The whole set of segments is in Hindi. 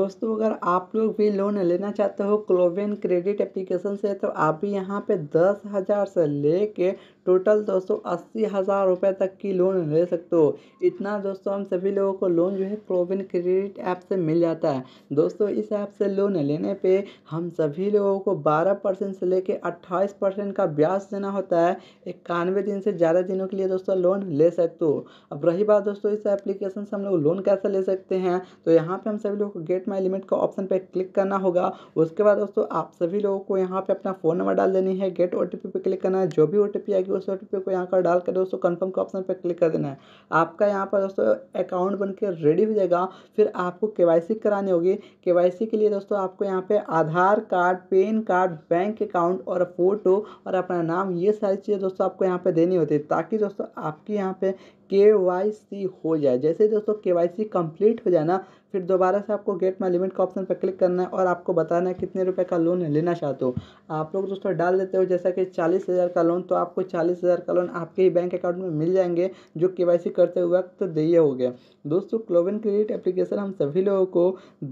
दोस्तों अगर आप लोग भी लोन लेना चाहते हो क्लोवेन क्रेडिट एप्लीकेशन से तो आप भी यहाँ पे दस हज़ार से ले कर टोटल दोस्तों अस्सी हज़ार रुपये तक की लोन ले सकते हो इतना दोस्तों हम सभी लोगों को लोन जो है क्लोविन क्रेडिट ऐप से मिल जाता है दोस्तों इस ऐप से लोन लेने पे हम सभी लोगों को बारह परसेंट से लेके अट्ठाईस परसेंट का ब्याज देना होता है इक्यानवे दिन से ज़्यादा दिनों के लिए दोस्तों लोन ले सकते हो अब रही बात दोस्तों इस एप्लीकेशन से हम लोग लोन कैसे ले सकते हैं तो यहाँ पर हम सभी लोग को गेट माई लिमिट का ऑप्शन पर क्लिक करना होगा उसके बाद दोस्तों आप सभी लोगों को यहाँ पे अपना फ़ोन नंबर डाल देनी है गेट ओ टी पे क्लिक करना है जो भी ओ आएगी उस ओ को यहाँ पर डाल कर दोस्तों कन्फर्म के ऑप्शन पर क्लिक कर देना है आपका यहाँ पर दोस्तों अकाउंट बन रेडी हो जाएगा फिर आपको के करानी होगी के के लिए दोस्तों आपको यहाँ पर Aadhaar card PAN card bank account और फ़ोटो और अपना नाम ये सारी चीज़ें दोस्तों आपको यहाँ पर देनी होती है ताकि दोस्तों आपकी यहाँ पर के वाई सी हो जाए जैसे दोस्तों के वाई सी कम्प्लीट हो ना फिर दोबारा से आपको गेट माई लिमिट का ऑप्शन पर क्लिक करना है और आपको बताना है कितने रुपए का लोन लेना चाहते हो आप लोग दोस्तों डाल देते हो जैसा कि चालीस हज़ार का लोन तो आपको चालीस हज़ार का लोन आपके ही बैंक अकाउंट में मिल जाएंगे जो के वाई सी करते वक्त तो दिए हो गया दोस्तों क्लोविन क्रेडिट एप्लीकेशन हम सभी लोगों को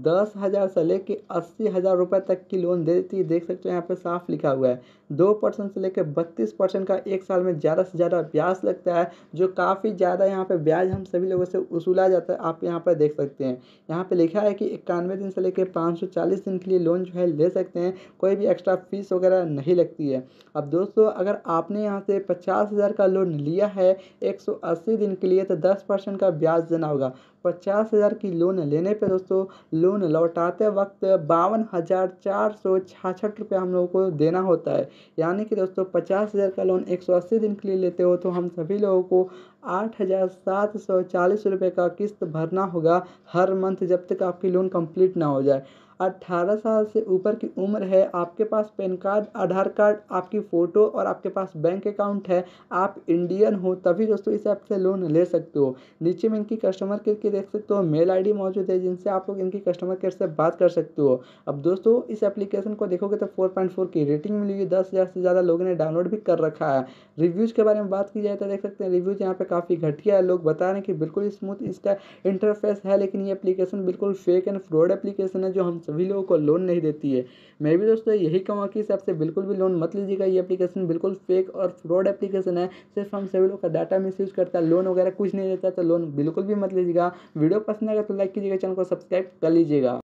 दस हज़ार से लेकर अस्सी हज़ार रुपये तक की लोन दे देती है देख सकते हो यहाँ पर साफ लिखा हुआ है दो परसेंट से लेकर बत्तीस परसेंट का एक साल में ज़्यादा से ज़्यादा ब्याज लगता है जो काफ़ी ज़्यादा यहाँ पे ब्याज हम सभी लोगों से वसूला जाता है आप यहाँ पर देख सकते हैं यहाँ पे लिखा है कि इक्यानवे दिन से लेकर पाँच सौ चालीस दिन के लिए लोन जो है ले सकते हैं कोई भी एक्स्ट्रा फीस वगैरह नहीं लगती है अब दोस्तों अगर आपने यहाँ से पचास का लोन लिया है एक दिन के लिए तो दस का ब्याज देना होगा पचास हज़ार की लोन लेने पे दोस्तों लोन लौटाते वक्त बावन हज़ार चार सौ छाछठ रुपये हम लोगों को देना होता है यानी कि दोस्तों पचास हज़ार का लोन एक सौ अस्सी दिन के लिए लेते हो तो हम सभी लोगों को आठ हज़ार सात सौ चालीस रुपये का किस्त भरना होगा हर मंथ जब तक आपकी लोन कंप्लीट ना हो जाए अट्ठारह साल से ऊपर की उम्र है आपके पास पैन कार्ड आधार कार्ड आपकी फ़ोटो और आपके पास बैंक अकाउंट है आप इंडियन हो तभी दोस्तों इस ऐप से लोन ले सकते हो नीचे में इनकी कस्टमर केयर की देख सकते हो मेल आईडी मौजूद है जिनसे आप लोग इनकी कस्टमर केयर से बात कर सकते हो अब दोस्तों इस एप्लीकेशन को देखोगे तो फोर की रेटिंग मिली हुई दस हज़ार से ज़्यादा लोगों ने डाउनलोड भी कर रखा है रिव्यूज़ के बारे में बात की जाए तो देख सकते हैं रिव्यूज़ यहाँ पर काफ़ी घटिया है लोग बता रहे हैं कि बिल्कुल स्मूथ इसका इंटरफेस है लेकिन ये एप्लीकेशन बिल्कुल फेक एंड फ्रॉड एप्लीकेशन है जो हम सभी लोगों को लोन नहीं देती है मैं भी दोस्तों यही कहूँगा कि सबसे बिल्कुल भी लोन मत लीजिएगा ये एप्लीकेशन बिल्कुल फेक और फ्रॉड एप्लीकेशन है सिर्फ हम सभी लोग का डाटा मिस यूज़ करता है लोन वगैरह कुछ नहीं देता तो लोन बिल्कुल भी मत लीजिएगा वीडियो पसंद आएगा तो लाइक कीजिएगा चैनल को सब्सक्राइब कर लीजिएगा